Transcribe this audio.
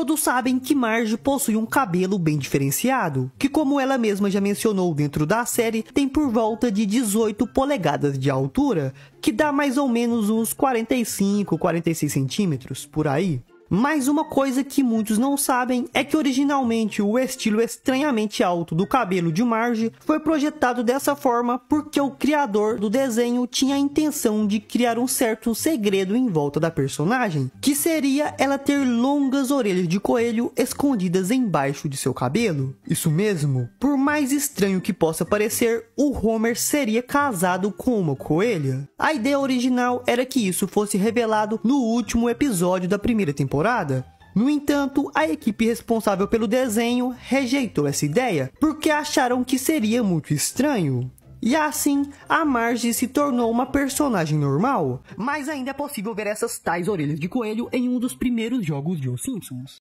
Todos sabem que Marge possui um cabelo bem diferenciado, que como ela mesma já mencionou dentro da série, tem por volta de 18 polegadas de altura, que dá mais ou menos uns 45, 46 centímetros, por aí. Mas uma coisa que muitos não sabem é que originalmente o estilo estranhamente alto do cabelo de Marge foi projetado dessa forma porque o criador do desenho tinha a intenção de criar um certo segredo em volta da personagem, que seria ela ter longas orelhas de coelho escondidas embaixo de seu cabelo. Isso mesmo, por mais estranho que possa parecer, o Homer seria casado com uma coelha. A ideia original era que isso fosse revelado no último episódio da primeira temporada temporada. No entanto, a equipe responsável pelo desenho rejeitou essa ideia porque acharam que seria muito estranho. E assim, a Marge se tornou uma personagem normal. Mas ainda é possível ver essas tais orelhas de coelho em um dos primeiros jogos de Os Simpsons.